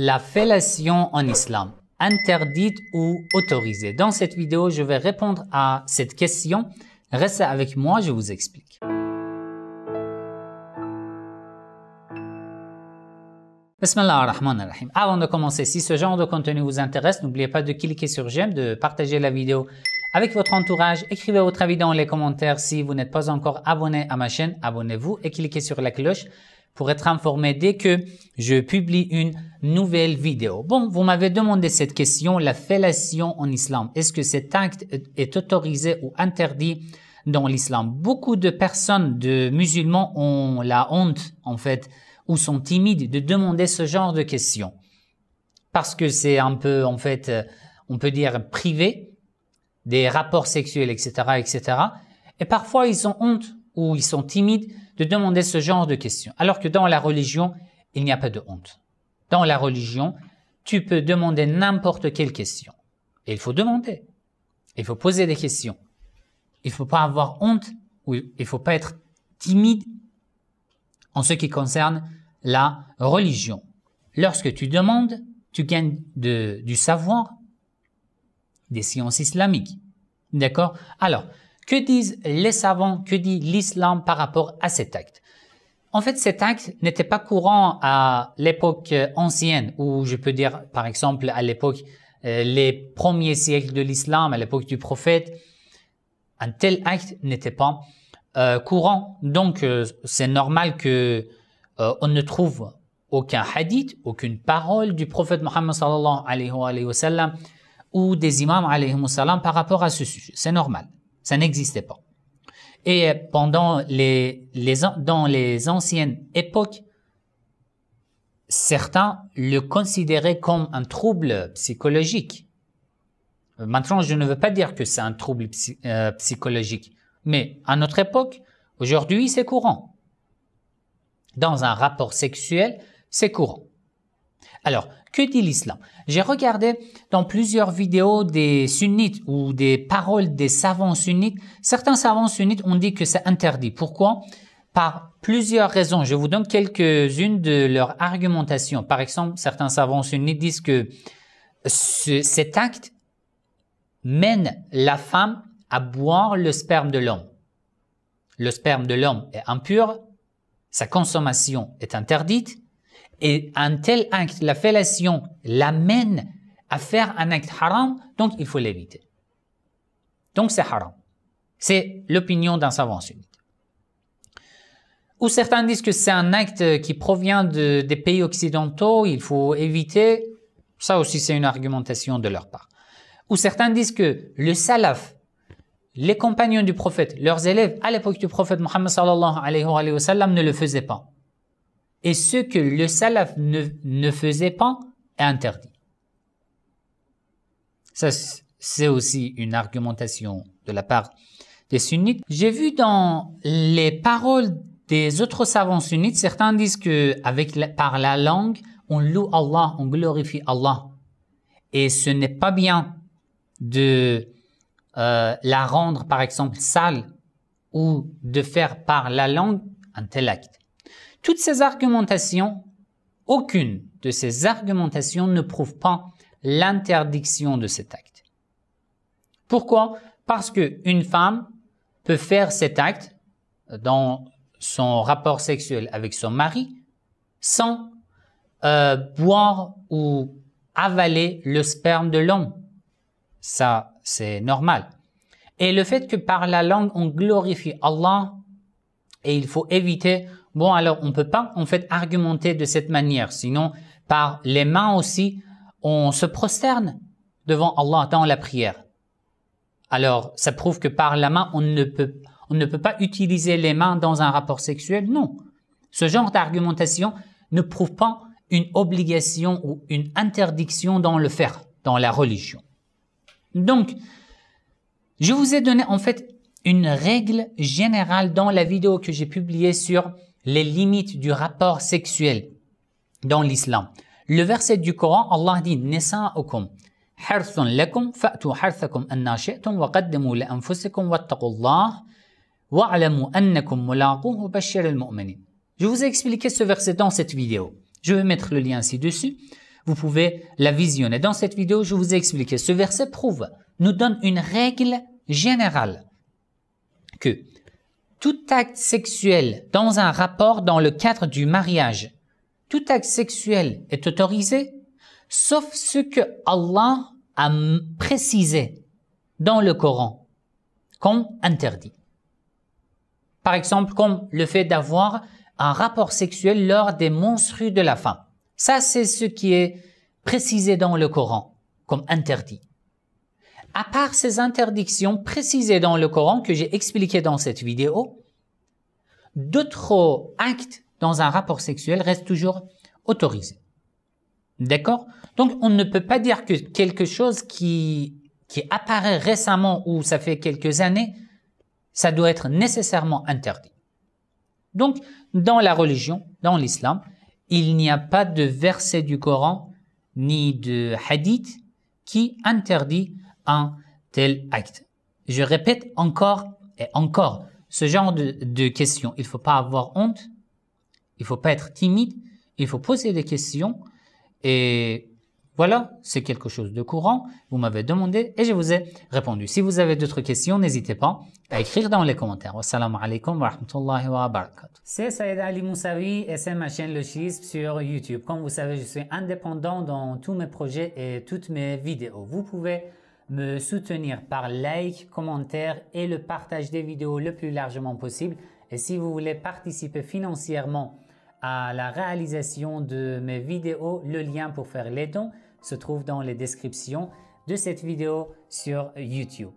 La fellation en islam, interdite ou autorisée Dans cette vidéo, je vais répondre à cette question. Restez avec moi, je vous explique. Bismillahirrahmanirrahim. Avant de commencer, si ce genre de contenu vous intéresse, n'oubliez pas de cliquer sur j'aime, de partager la vidéo avec votre entourage. Écrivez votre avis dans les commentaires. Si vous n'êtes pas encore abonné à ma chaîne, abonnez-vous et cliquez sur la cloche pour être informé dès que je publie une nouvelle vidéo. Bon, vous m'avez demandé cette question, la fellation en islam. Est-ce que cet acte est autorisé ou interdit dans l'islam Beaucoup de personnes, de musulmans, ont la honte, en fait, ou sont timides de demander ce genre de questions. Parce que c'est un peu, en fait, euh, on peut dire privé, des rapports sexuels, etc., etc. Et parfois, ils ont honte ou ils sont timides de demander ce genre de questions. Alors que dans la religion, il n'y a pas de honte. Dans la religion, tu peux demander n'importe quelle question. Et il faut demander. Il faut poser des questions. Il ne faut pas avoir honte ou il ne faut pas être timide en ce qui concerne la religion. Lorsque tu demandes, tu gagnes du savoir des sciences islamiques. D'accord Alors, que disent les savants, que dit l'islam par rapport à cet acte En fait, cet acte n'était pas courant à l'époque euh, ancienne, ou je peux dire par exemple à l'époque, euh, les premiers siècles de l'islam, à l'époque du prophète. Un tel acte n'était pas euh, courant. Donc, c'est normal que on ne trouve aucun hadith, aucune parole du prophète Mohammed sallallahu alayhi wa sallam ou des imams alayhi wa sallam par rapport à ce sujet. C'est normal. Ça n'existait pas. Et pendant les, dans les anciennes époques, certains le considéraient comme un trouble psychologique. Euh, maintenant, je ne veux pas dire que c'est un trouble euh, psychologique, mais à notre époque, aujourd'hui, c'est courant. Dans un rapport sexuel, c'est courant. Alors, que dit l'islam J'ai regardé dans plusieurs vidéos des sunnites ou des paroles des savants sunnites. Certains savants sunnites ont dit que c'est interdit. Pourquoi Par plusieurs raisons. Je vous donne quelques-unes de leurs argumentations. Par exemple, certains savants sunnites disent que cet acte mène la femme à boire le sperme de l'homme. Le sperme de l'homme est impur, sa consommation est interdite, et un tel acte, la fellation, l'amène à faire un acte haram, donc il faut l'éviter. Donc c'est haram. C'est l'opinion d'un savant sunnite. Ou certains disent que c'est un acte qui provient des pays occidentaux, il faut éviter. Ça aussi, c'est une argumentation de leur part. Ou certains disent que le salaf, les compagnons du prophète, leurs élèves à l'époque du prophète Mohammed sallallahu alayhi wa sallam ne le faisaient pas et ce que le salaf ne, ne faisait pas est interdit. Ça, c'est aussi une argumentation de la part des sunnites. J'ai vu dans les paroles des autres savants sunnites, certains disent que avec par la langue, on loue Allah, on glorifie Allah. Et ce n'est pas bien de euh, la rendre, par exemple, sale ou de faire par la langue un tel acte. Toutes ces argumentations, aucune de ces argumentations ne prouve pas l'interdiction de cet acte. Pourquoi Parce qu'une femme peut faire cet acte dans son rapport sexuel avec son mari sans euh, boire ou avaler le sperme de l'homme. Ça, c'est normal. Et le fait que par la langue, on glorifie Allah, et il faut éviter bon, alors on peut pas en fait argumenter de cette manière. Sinon, par les mains aussi, on se prosterne devant Allah dans la prière. Alors, ça prouve que par la main, on ne peut, on ne peut pas utiliser les mains dans un rapport sexuel. Non. Ce genre d'argumentation ne prouve pas une obligation ou une interdiction dans le faire, dans la religion. Donc, je vous ai donné en fait une règle générale dans la vidéo que j'ai publiée sur les limites du rapport sexuel dans l'islam. Le verset du Coran, Allah dit fa'tu wa'lamu Je vous ai expliqué ce verset dans cette vidéo. Je vais mettre le lien ci-dessus. Vous pouvez la visionner. Dans cette vidéo, je vous ai expliqué. Ce verset prouve, nous donne une règle générale que tout acte sexuel dans un rapport dans le cadre du mariage. Tout acte sexuel est autorisé, sauf ce que Allah a précisé dans le Coran comme interdit. Par exemple, comme le fait d'avoir un rapport sexuel lors des monstrues de la femme. Ça, c'est ce qui est précisé dans le Coran comme interdit à part ces interdictions précisées dans le Coran que j'ai expliquées dans cette vidéo, d'autres actes dans un rapport sexuel restent toujours autorisés. D'accord Donc on ne peut pas dire que quelque chose qui, qui apparaît récemment ou ça fait quelques années, ça doit être nécessairement interdit. Donc dans la religion, dans l'islam, il n'y a pas de verset du Coran ni de hadith qui interdit un tel acte. Je répète encore et encore ce genre de, questions. Il faut pas avoir honte, il faut pas être timide, il faut poser des questions et voilà, c'est quelque chose de courant. Vous m'avez demandé et je vous ai répondu. Si vous avez d'autres questions, n'hésitez pas à écrire dans les commentaires. Wassalamu alaikum wa rahmatullahi wa barakatuh. C'est Saïd Ali Moussavi et c'est ma chaîne Le sur YouTube. Comme vous savez, je suis indépendant dans tous mes projets et toutes mes vidéos. Vous pouvez me soutenir par like, commentaire et le partage des vidéos le plus largement possible. Et si vous voulez participer financièrement à la réalisation de mes vidéos, le lien pour faire les dons se trouve dans les descriptions de cette vidéo sur YouTube.